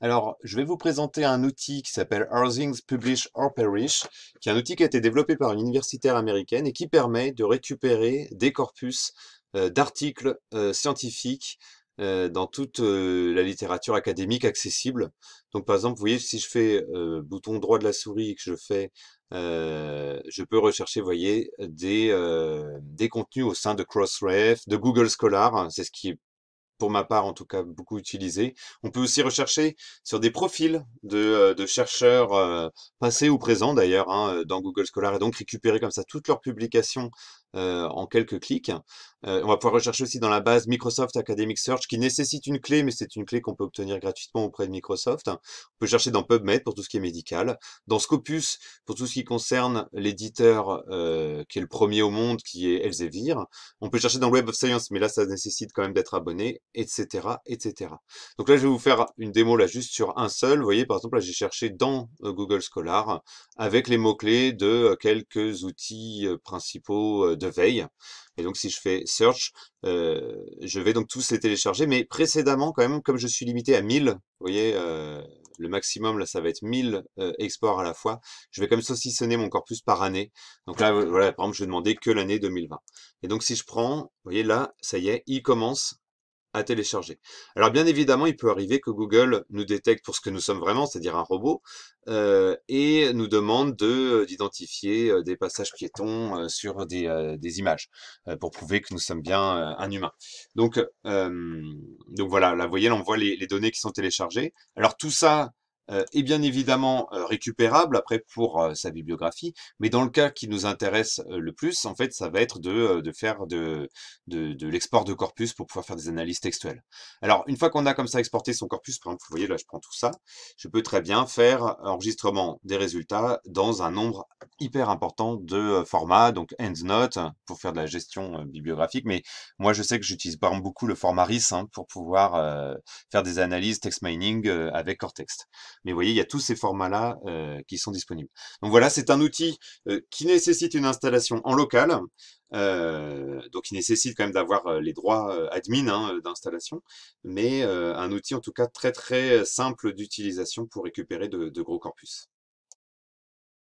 Alors, je vais vous présenter un outil qui s'appelle Earthings Publish or Perish, qui est un outil qui a été développé par une universitaire américaine et qui permet de récupérer des corpus euh, d'articles euh, scientifiques euh, dans toute la littérature académique accessible. Donc, par exemple, vous voyez, si je fais bouton droit de la souris et que je fais, je peux rechercher, vous voyez, des, des contenus au sein de Crossref, de Google Scholar, hein, c'est ce qui est pour ma part en tout cas, beaucoup utilisé. On peut aussi rechercher sur des profils de, euh, chercheurs euh, passés ou présents d'ailleurs hein, euh, dans Google Scholar et donc récupérer comme ça toutes leurs publications euh, en quelques clics. Euh, on va pouvoir rechercher aussi dans la base Microsoft Academic Search qui nécessite une clé, mais c'est une clé qu'on peut obtenir gratuitement auprès de Microsoft. On peut chercher dans PubMed pour tout ce qui est médical, dans Scopus pour tout ce qui concerne l'éditeur euh, qui est le premier au monde, qui est Elsevier. On peut chercher dans Web of Science, mais là ça nécessite quand même d'être abonné, etc., etc. Donc là je vais vous faire une démo là juste sur un seul. Vous voyez par exemple là j'ai cherché dans Google Scholar avec les mots-clés de quelques outils principaux de veille. Et donc, si je fais search, euh, je vais donc tous les télécharger. Mais précédemment, quand même, comme je suis limité à 1000, vous voyez, euh, le maximum, là, ça va être 1000 euh, exports à la fois. Je vais quand même saucissonner mon corpus par année. Donc là, voilà, par exemple, je vais demander que l'année 2020. Et donc, si je prends, vous voyez, là, ça y est, il commence télécharger. Alors bien évidemment, il peut arriver que Google nous détecte pour ce que nous sommes vraiment, c'est-à-dire un robot, euh, et nous demande de euh, d'identifier euh, des passages piétons sur des, des, images, pour prouver que nous sommes bien un humain. Donc, donc voilà, la voyelle on voit les données qui sont téléchargées. Alors tout ça, euh, est bien évidemment euh, récupérable après pour euh, sa bibliographie, mais dans le cas qui nous intéresse le plus, en fait, ça va être de, faire de, de, l'export de corpus pour pouvoir faire des analyses textuelles. Alors, une fois qu'on a comme ça exporté son corpus, par exemple, vous voyez là, je prends tout ça, je peux très bien faire enregistrement des résultats dans un nombre hyper important de formats, donc EndNote, pour faire de la gestion bibliographique, mais moi, je sais que j'utilise par beaucoup le format RIS hein, pour pouvoir faire des analyses text mining avec Cortex. Mais vous voyez, il y a tous ces formats-là euh, qui sont disponibles. Donc voilà, c'est un outil euh, qui nécessite une installation en local. Euh, donc qui nécessite quand même d'avoir les droits admin hein, d'installation, mais un outil en tout cas très très simple d'utilisation pour récupérer de gros corpus.